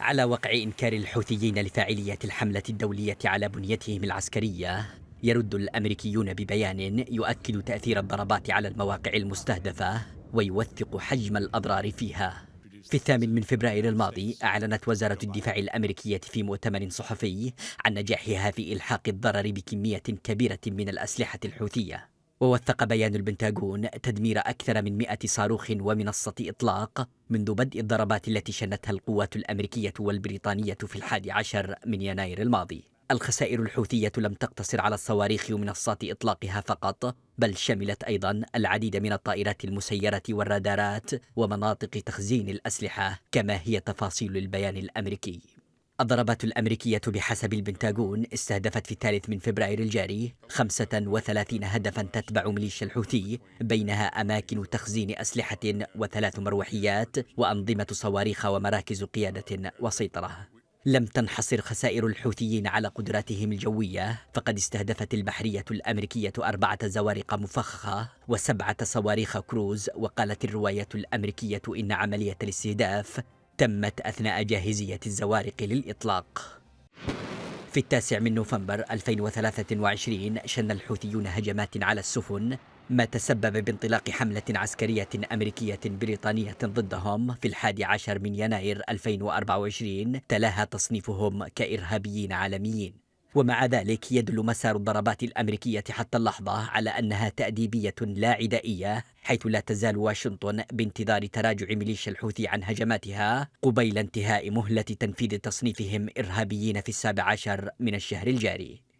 على وقع إنكار الحوثيين لفاعلية الحملة الدولية على بنيتهم العسكرية يرد الأمريكيون ببيان يؤكد تأثير الضربات على المواقع المستهدفة ويوثق حجم الأضرار فيها في الثامن من فبراير الماضي أعلنت وزارة الدفاع الأمريكية في مؤتمر صحفي عن نجاحها في إلحاق الضرر بكمية كبيرة من الأسلحة الحوثية ووثق بيان البنتاغون تدمير أكثر من 100 صاروخ ومنصة إطلاق منذ بدء الضربات التي شنتها القوات الأمريكية والبريطانية في الحادي عشر من يناير الماضي الخسائر الحوثية لم تقتصر على الصواريخ ومنصات إطلاقها فقط بل شملت أيضا العديد من الطائرات المسيرة والرادارات ومناطق تخزين الأسلحة كما هي تفاصيل البيان الأمريكي الضربات الأمريكية بحسب البنتاغون استهدفت في الثالث من فبراير الجاري 35 هدفا تتبع ميليشيا الحوثي بينها أماكن تخزين أسلحة وثلاث مروحيات وأنظمة صواريخ ومراكز قيادة وسيطرة لم تنحصر خسائر الحوثيين على قدراتهم الجوية فقد استهدفت البحرية الأمريكية أربعة زوارق مفخخة وسبعة صواريخ كروز وقالت الرواية الأمريكية إن عملية الاستهداف تمت أثناء جاهزية الزوارق للإطلاق في التاسع من نوفمبر 2023 شن الحوثيون هجمات على السفن ما تسبب بانطلاق حملة عسكرية أمريكية بريطانية ضدهم في الحادي عشر من يناير 2024 تلاها تصنيفهم كإرهابيين عالميين ومع ذلك يدل مسار الضربات الأمريكية حتى اللحظة على أنها تأديبية لا عدائية حيث لا تزال واشنطن بانتظار تراجع ميليشيا الحوثي عن هجماتها قبيل انتهاء مهلة تنفيذ تصنيفهم إرهابيين في السابع عشر من الشهر الجاري